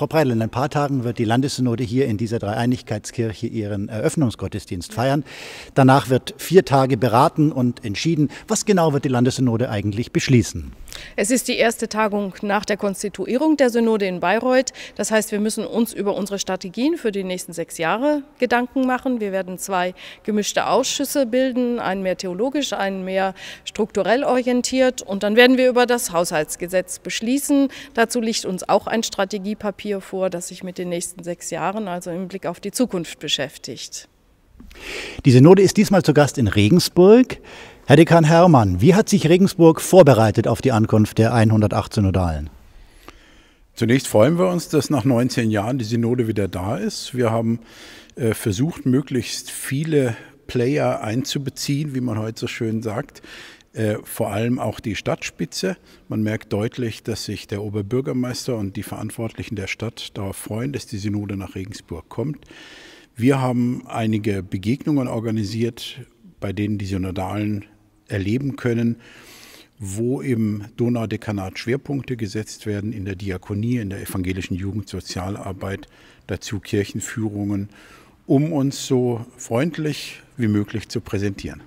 Frau Preidel, in ein paar Tagen wird die Landessynode hier in dieser Dreieinigkeitskirche ihren Eröffnungsgottesdienst feiern. Danach wird vier Tage beraten und entschieden. Was genau wird die Landessynode eigentlich beschließen? Es ist die erste Tagung nach der Konstituierung der Synode in Bayreuth. Das heißt, wir müssen uns über unsere Strategien für die nächsten sechs Jahre Gedanken machen. Wir werden zwei gemischte Ausschüsse bilden, einen mehr theologisch, einen mehr strukturell orientiert. Und dann werden wir über das Haushaltsgesetz beschließen. Dazu liegt uns auch ein Strategiepapier vor, das sich mit den nächsten sechs Jahren, also im Blick auf die Zukunft, beschäftigt. Die Synode ist diesmal zu Gast in Regensburg. Herr Dekan Hermann, wie hat sich Regensburg vorbereitet auf die Ankunft der 118 Nodalen? Zunächst freuen wir uns, dass nach 19 Jahren die Synode wieder da ist. Wir haben äh, versucht, möglichst viele Player einzubeziehen, wie man heute so schön sagt. Äh, vor allem auch die Stadtspitze. Man merkt deutlich, dass sich der Oberbürgermeister und die Verantwortlichen der Stadt darauf freuen, dass die Synode nach Regensburg kommt. Wir haben einige Begegnungen organisiert bei denen die Synodalen erleben können, wo im Donaudekanat Schwerpunkte gesetzt werden, in der Diakonie, in der evangelischen Jugendsozialarbeit, dazu Kirchenführungen, um uns so freundlich wie möglich zu präsentieren.